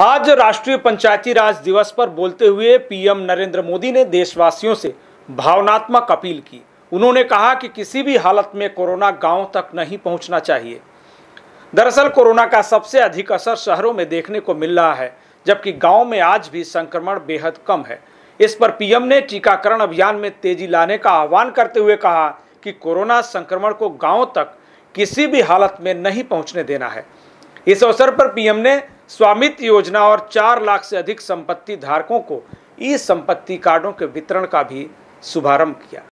आज राष्ट्रीय पंचायती राज दिवस पर बोलते हुए पीएम नरेंद्र मोदी ने देशवासियों से भावनात्मक अपील की उन्होंने कहा कि किसी भी हालत में कोरोना गांव तक नहीं पहुंचना चाहिए दरअसल कोरोना का सबसे अधिक असर शहरों में देखने को मिल रहा है जबकि गांव में आज भी संक्रमण बेहद कम है इस पर पीएम ने टीकाकरण अभियान में तेजी लाने का आह्वान करते हुए कहा कि कोरोना संक्रमण को गाँव तक किसी भी हालत में नहीं पहुँचने देना है इस अवसर पर पीएम ने स्वामित्व योजना और चार लाख से अधिक संपत्ति धारकों को ई संपत्ति कार्डों के वितरण का भी शुभारंभ किया